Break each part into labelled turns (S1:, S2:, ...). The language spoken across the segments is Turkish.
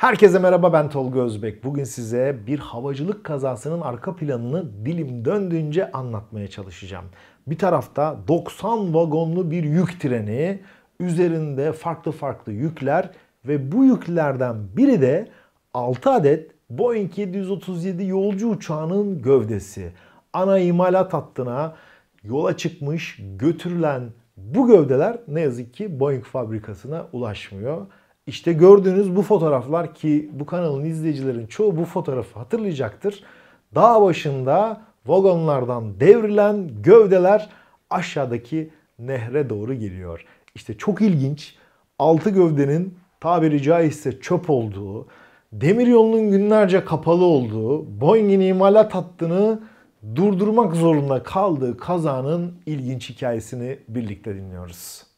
S1: Herkese merhaba ben Tolga Özbek. Bugün size bir havacılık kazasının arka planını dilim döndüğünce anlatmaya çalışacağım. Bir tarafta 90 vagonlu bir yük treni, üzerinde farklı farklı yükler ve bu yüklerden biri de 6 adet Boeing 737 yolcu uçağının gövdesi. Ana imalat hattına yola çıkmış götürülen bu gövdeler ne yazık ki Boeing fabrikasına ulaşmıyor. İşte gördüğünüz bu fotoğraflar ki bu kanalın izleyicilerin çoğu bu fotoğrafı hatırlayacaktır. Dağ başında vagonlardan devrilen gövdeler aşağıdaki nehre doğru geliyor. İşte çok ilginç altı gövdenin tabiri caizse çöp olduğu, demir yolunun günlerce kapalı olduğu, Boeing'in imalat hattını durdurmak zorunda kaldığı kazanın ilginç hikayesini birlikte dinliyoruz.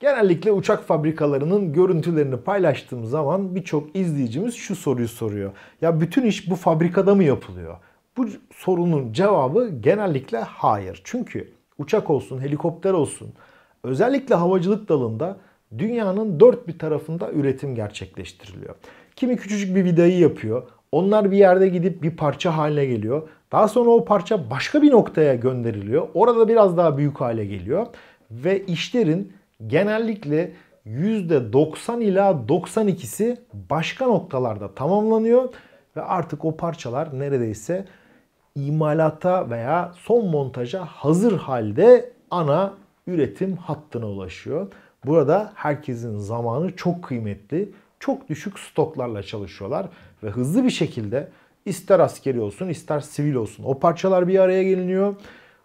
S1: Genellikle uçak fabrikalarının görüntülerini paylaştığım zaman birçok izleyicimiz şu soruyu soruyor. Ya bütün iş bu fabrikada mı yapılıyor? Bu sorunun cevabı genellikle hayır. Çünkü uçak olsun, helikopter olsun özellikle havacılık dalında dünyanın dört bir tarafında üretim gerçekleştiriliyor. Kimi küçücük bir vidayı yapıyor. Onlar bir yerde gidip bir parça haline geliyor. Daha sonra o parça başka bir noktaya gönderiliyor. Orada biraz daha büyük hale geliyor. Ve işlerin genellikle %90 ila 92'si başka noktalarda tamamlanıyor ve artık o parçalar neredeyse imalata veya son montaja hazır halde ana üretim hattına ulaşıyor. Burada herkesin zamanı çok kıymetli. Çok düşük stoklarla çalışıyorlar ve hızlı bir şekilde ister askeri olsun ister sivil olsun o parçalar bir araya geliniyor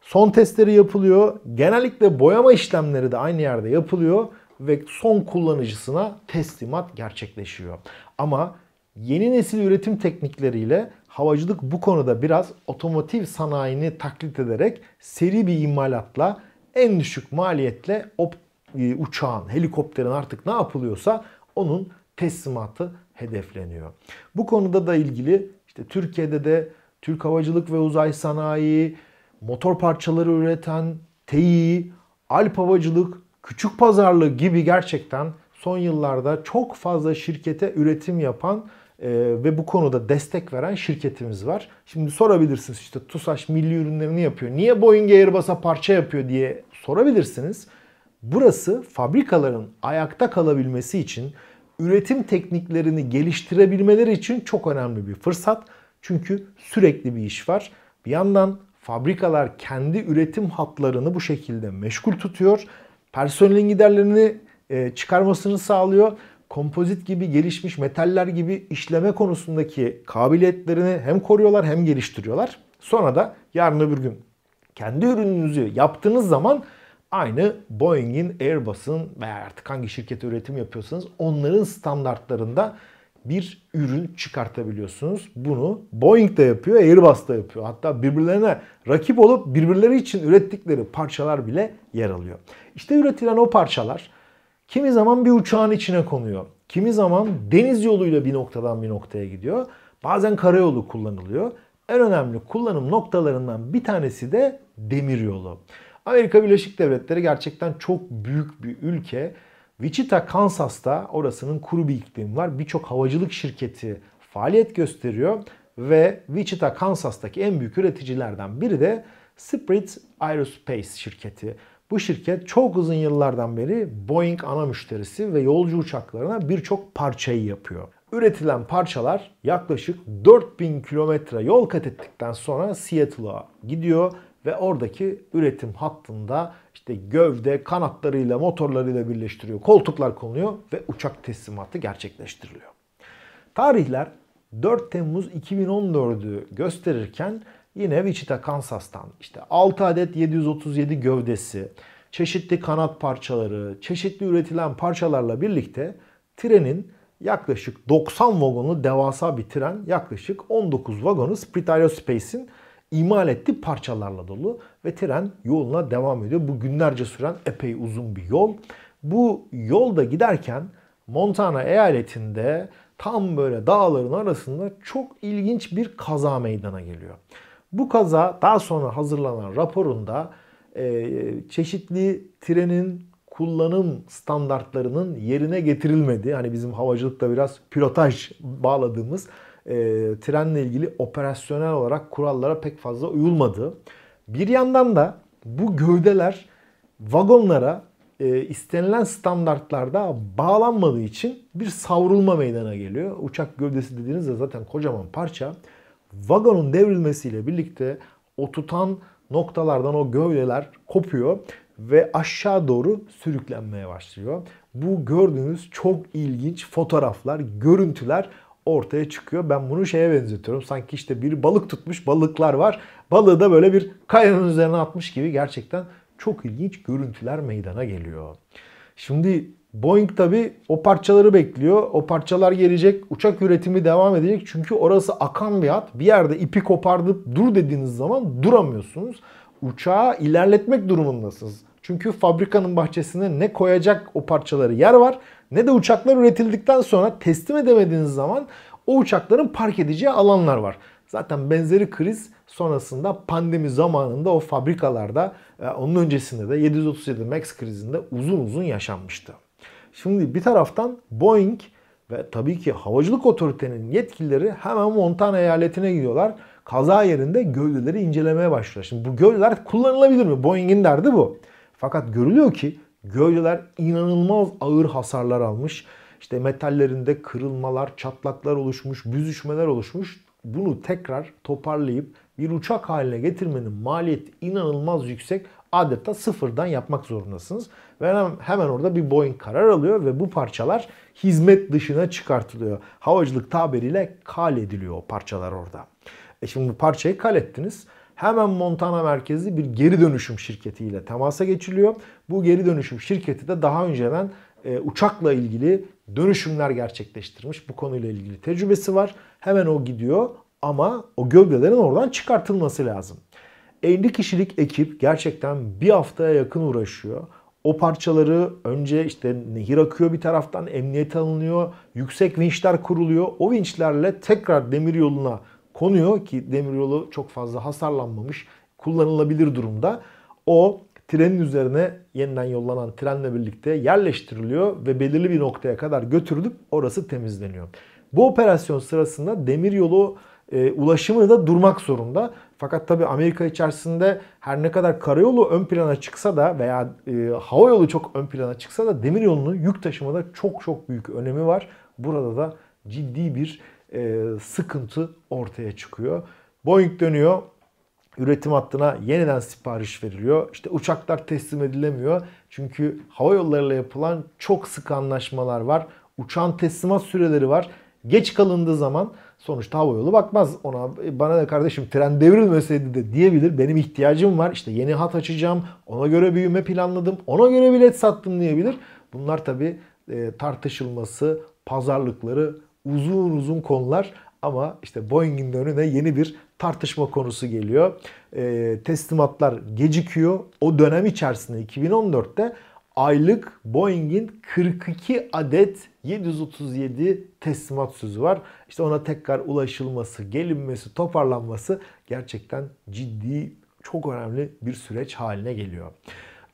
S1: Son testleri yapılıyor. Genellikle boyama işlemleri de aynı yerde yapılıyor ve son kullanıcısına teslimat gerçekleşiyor. Ama yeni nesil üretim teknikleriyle havacılık bu konuda biraz otomotiv sanayini taklit ederek seri bir imalatla en düşük maliyetle op, e, uçağın, helikopterin artık ne yapılıyorsa onun teslimatı hedefleniyor. Bu konuda da ilgili işte Türkiye'de de Türk Havacılık ve Uzay Sanayi, motor parçaları üreten, TEİ, alp havacılık, küçük pazarlığı gibi gerçekten son yıllarda çok fazla şirkete üretim yapan e, ve bu konuda destek veren şirketimiz var. Şimdi sorabilirsiniz işte TUSAŞ milli ürünlerini yapıyor. Niye Boeing Airbus'a parça yapıyor diye sorabilirsiniz. Burası fabrikaların ayakta kalabilmesi için, üretim tekniklerini geliştirebilmeleri için çok önemli bir fırsat. Çünkü sürekli bir iş var. Bir yandan fabrikalar kendi üretim hatlarını bu şekilde meşgul tutuyor. Personelin giderlerini e, çıkarmasını sağlıyor. Kompozit gibi gelişmiş metaller gibi işleme konusundaki kabiliyetlerini hem koruyorlar hem geliştiriyorlar. Sonra da yarın öbür gün kendi ürününüzü yaptığınız zaman aynı Boeing'in, Airbus'un veya artık hangi şirkete üretim yapıyorsanız onların standartlarında bir ürün çıkartabiliyorsunuz. Bunu Boeing de yapıyor, Airbus da yapıyor. Hatta birbirlerine rakip olup birbirleri için ürettikleri parçalar bile yer alıyor. İşte üretilen o parçalar kimi zaman bir uçağın içine konuyor. Kimi zaman deniz yoluyla bir noktadan bir noktaya gidiyor. Bazen karayolu kullanılıyor. En önemli kullanım noktalarından bir tanesi de demir yolu. Amerika Birleşik Devletleri gerçekten çok büyük bir ülke Wichita, Kansas'ta orasının kuru bir iklim var. Birçok havacılık şirketi faaliyet gösteriyor ve Wichita, Kansas'taki en büyük üreticilerden biri de Spirit Aerospace şirketi. Bu şirket çok uzun yıllardan beri Boeing ana müşterisi ve yolcu uçaklarına birçok parçayı yapıyor. Üretilen parçalar yaklaşık 4000 kilometre yol kat ettikten sonra Seattle'a gidiyor ve oradaki üretim hattında işte gövde kanatlarıyla motorlarıyla birleştiriyor. Koltuklar konuyor ve uçak teslimatı gerçekleştiriliyor. Tarihler 4 Temmuz 2014'ü gösterirken yine Wichita, Kansas'tan işte 6 adet 737 gövdesi, çeşitli kanat parçaları, çeşitli üretilen parçalarla birlikte trenin yaklaşık 90 vagonu devasa bir tren yaklaşık 19 vagonu Spirit Aerospace'in imal etti parçalarla dolu ve tren yoluna devam ediyor. Bu günlerce süren epey uzun bir yol. Bu yolda giderken Montana eyaletinde tam böyle dağların arasında çok ilginç bir kaza meydana geliyor. Bu kaza daha sonra hazırlanan raporunda e, çeşitli trenin kullanım standartlarının yerine getirilmedi. Hani bizim havacılıkta biraz pilotaj bağladığımız e, trenle ilgili operasyonel olarak kurallara pek fazla uyulmadığı. Bir yandan da bu gövdeler vagonlara e, istenilen standartlarda bağlanmadığı için bir savrulma meydana geliyor. Uçak gövdesi dediğinizde zaten kocaman parça. Vagonun devrilmesiyle birlikte o noktalardan o gövdeler kopuyor ve aşağı doğru sürüklenmeye başlıyor. Bu gördüğünüz çok ilginç fotoğraflar, görüntüler ortaya çıkıyor. Ben bunu şeye benzetiyorum. Sanki işte bir balık tutmuş balıklar var. Balığı da böyle bir kayanın üzerine atmış gibi gerçekten çok ilginç görüntüler meydana geliyor. Şimdi Boeing tabi o parçaları bekliyor. O parçalar gelecek. Uçak üretimi devam edecek. Çünkü orası akan bir hat. Bir yerde ipi kopardıp dur dediğiniz zaman duramıyorsunuz. Uçağı ilerletmek durumundasınız. Çünkü fabrikanın bahçesine ne koyacak o parçaları yer var ne de uçaklar üretildikten sonra teslim edemediğiniz zaman o uçakların park edeceği alanlar var. Zaten benzeri kriz sonrasında pandemi zamanında o fabrikalarda e, onun öncesinde de 737 MAX krizinde uzun uzun yaşanmıştı. Şimdi bir taraftan Boeing ve tabii ki havacılık otoritenin yetkilileri hemen Montana eyaletine gidiyorlar. Kaza yerinde gövdeleri incelemeye başlıyorlar. Şimdi bu gövdeler kullanılabilir mi? Boeing'in derdi bu. Fakat görülüyor ki gövdeler inanılmaz ağır hasarlar almış. İşte metallerinde kırılmalar, çatlaklar oluşmuş, büzüşmeler oluşmuş. Bunu tekrar toparlayıp bir uçak haline getirmenin maliyeti inanılmaz yüksek. Adeta sıfırdan yapmak zorundasınız. Ve hemen orada bir Boeing karar alıyor ve bu parçalar hizmet dışına çıkartılıyor. Havacılık tabiriyle kal ediliyor o parçalar orada. E şimdi bu parçayı kal ettiniz hemen Montana merkezli bir geri dönüşüm şirketiyle temasa geçiliyor. Bu geri dönüşüm şirketi de daha önceden e, uçakla ilgili dönüşümler gerçekleştirmiş. Bu konuyla ilgili tecrübesi var. Hemen o gidiyor ama o gövdelerin oradan çıkartılması lazım. 50 kişilik ekip gerçekten bir haftaya yakın uğraşıyor. O parçaları önce işte nehir akıyor bir taraftan, emniyet alınıyor, yüksek vinçler kuruluyor. O vinçlerle tekrar demir yoluna konuyor ki demiryolu çok fazla hasarlanmamış, kullanılabilir durumda. O trenin üzerine yeniden yollanan trenle birlikte yerleştiriliyor ve belirli bir noktaya kadar götürülüp orası temizleniyor. Bu operasyon sırasında demiryolu e, ulaşımı da durmak zorunda. Fakat tabi Amerika içerisinde her ne kadar karayolu ön plana çıksa da veya e, hava yolu çok ön plana çıksa da demiryolunun yük taşımada çok çok büyük önemi var. Burada da ciddi bir e, sıkıntı ortaya çıkıyor. Boeing dönüyor. Üretim hattına yeniden sipariş veriliyor. İşte uçaklar teslim edilemiyor. Çünkü hava yollarıyla yapılan çok sık anlaşmalar var. Uçağın teslimat süreleri var. Geç kalındığı zaman sonuçta hava yolu bakmaz ona e, bana da kardeşim tren devrilmeseydi de diyebilir. Benim ihtiyacım var işte yeni hat açacağım ona göre büyüme planladım ona göre bilet sattım diyebilir. Bunlar tabi e, tartışılması pazarlıkları uzun uzun konular ama işte Boeing'in önüne yeni bir tartışma konusu geliyor. E, teslimatlar gecikiyor. O dönem içerisinde 2014'te aylık Boeing'in 42 adet 737 teslimat sözü var. İşte ona tekrar ulaşılması, gelinmesi, toparlanması gerçekten ciddi, çok önemli bir süreç haline geliyor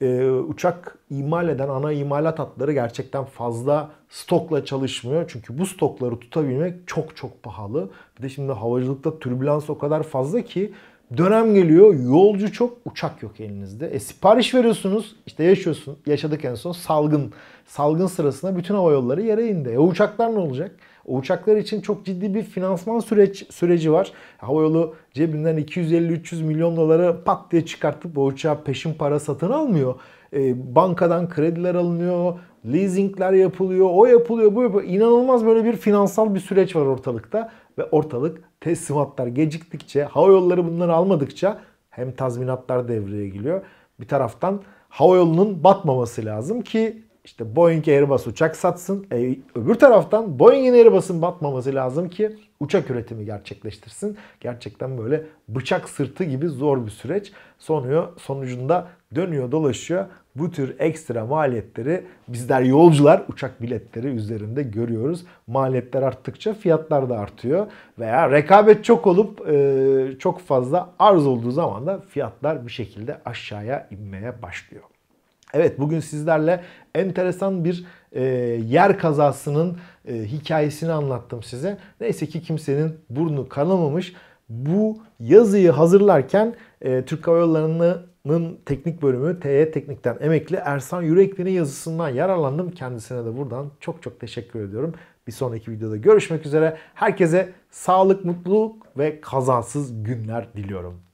S1: e, uçak imal eden ana imalat hatları gerçekten fazla stokla çalışmıyor. Çünkü bu stokları tutabilmek çok çok pahalı. Bir de şimdi havacılıkta türbülans o kadar fazla ki dönem geliyor. Yolcu çok, uçak yok elinizde. E sipariş veriyorsunuz. işte yaşıyorsun. Yaşadık en son salgın. Salgın sırasında bütün hava yolları yere indi. E uçaklar ne olacak? O uçaklar için çok ciddi bir finansman süreç süreci var. Havayolu cebinden 250-300 milyon doları pat diye çıkartıp bu uçağa peşin para satın almıyor. E, bankadan krediler alınıyor, leasingler yapılıyor, o yapılıyor, bu yapılıyor. İnanılmaz böyle bir finansal bir süreç var ortalıkta ve ortalık teslimatlar geciktikçe, hava yolları bunları almadıkça hem tazminatlar devreye giriyor. Bir taraftan hava yolunun batmaması lazım ki işte Boeing Airbus uçak satsın. E, öbür taraftan Boeing'in Airbus'un batmaması lazım ki uçak üretimi gerçekleştirsin. Gerçekten böyle bıçak sırtı gibi zor bir süreç. Sonuyor, sonucunda dönüyor dolaşıyor. Bu tür ekstra maliyetleri bizler yolcular uçak biletleri üzerinde görüyoruz. Maliyetler arttıkça fiyatlar da artıyor. Veya rekabet çok olup e, çok fazla arz olduğu zaman da fiyatlar bir şekilde aşağıya inmeye başlıyor. Evet bugün sizlerle enteresan bir e, yer kazasının e, hikayesini anlattım size. Neyse ki kimsenin burnu kanamamış. Bu yazıyı hazırlarken e, Türk Hava Yolları'nın teknik bölümü TE Teknik'ten emekli Ersan Yürekli'nin yazısından yararlandım. Kendisine de buradan çok çok teşekkür ediyorum. Bir sonraki videoda görüşmek üzere. Herkese sağlık, mutluluk ve kazasız günler diliyorum.